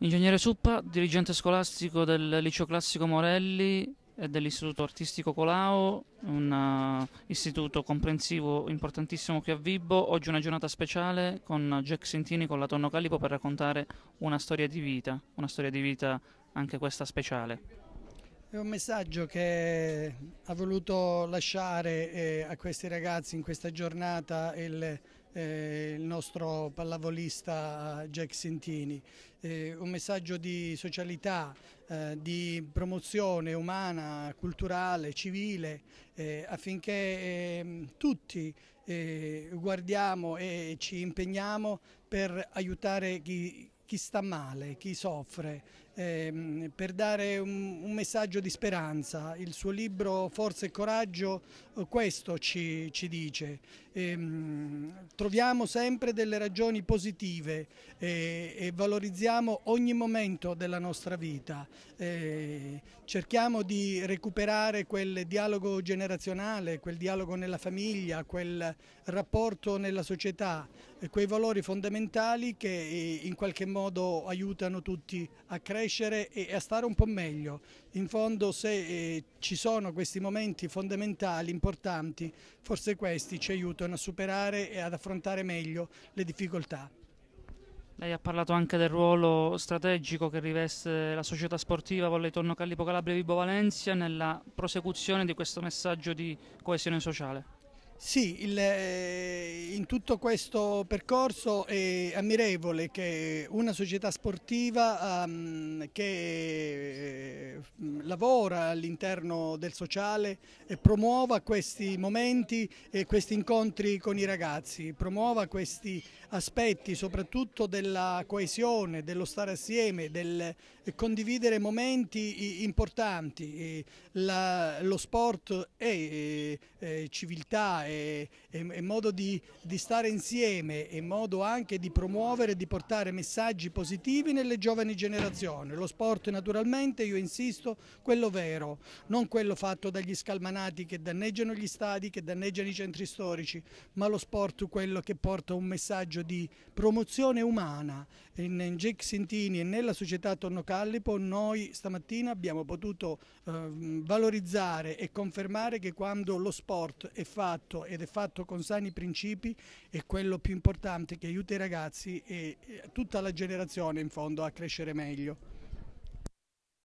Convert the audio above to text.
Ingegnere Suppa, dirigente scolastico del Liceo Classico Morelli e dell'Istituto Artistico Colao, un eh, istituto comprensivo importantissimo qui a Vibo. Oggi una giornata speciale con Jack Sentini con la Tonno Calipo per raccontare una storia di vita, una storia di vita anche questa speciale. È un messaggio che ha voluto lasciare eh, a questi ragazzi in questa giornata il eh, il nostro pallavolista Jack Sentini, eh, un messaggio di socialità, eh, di promozione umana, culturale, civile, eh, affinché ehm, tutti eh, guardiamo e ci impegniamo per aiutare chi, chi sta male, chi soffre ehm, per dare un, un, messaggio di speranza. Il suo libro Forza e Coraggio eh, questo ci, ci dice. Ehm, troviamo sempre delle ragioni positive e, eh, e, valorizziamo ogni momento della nostra vita. E eh, cerchiamo di recuperare quel dialogo generazionale, quel dialogo nella famiglia, quel rapporto nella società, quei valori fondamentali che in qualche modo aiutano tutti a crescere crescere e a stare un po' meglio. In fondo se eh, ci sono questi momenti fondamentali, importanti, forse questi ci aiutano a superare e ad affrontare meglio le difficoltà. Lei ha parlato anche del ruolo strategico che riveste la società sportiva Volley Torno Callipo Calabria Vibo Valencia nella prosecuzione di questo messaggio di coesione sociale. Sì, il, eh, in tutto questo percorso è ammirevole che una società sportiva um, che eh, lavora all'interno del sociale promuova questi momenti e questi incontri con i ragazzi, promuova questi aspetti soprattutto della coesione, dello stare assieme, del condividere momenti importanti. La, lo sport è, è eh, civiltà, e, e, e modo di, di, stare insieme e modo anche di promuovere e di portare messaggi positivi nelle giovani generazioni. Lo sport naturalmente, io insisto, quello vero, non quello fatto dagli scalmanati che danneggiano gli stadi, che danneggiano i centri storici, ma lo sport quello che porta un messaggio di promozione umana. In, in Jake Sintini e nella società Tonno Callipo noi stamattina abbiamo potuto eh, valorizzare e confermare che quando lo sport è fatto fatto ed è fatto con sani principi è quello più importante che aiuta i ragazzi e eh, tutta la generazione in fondo a crescere meglio.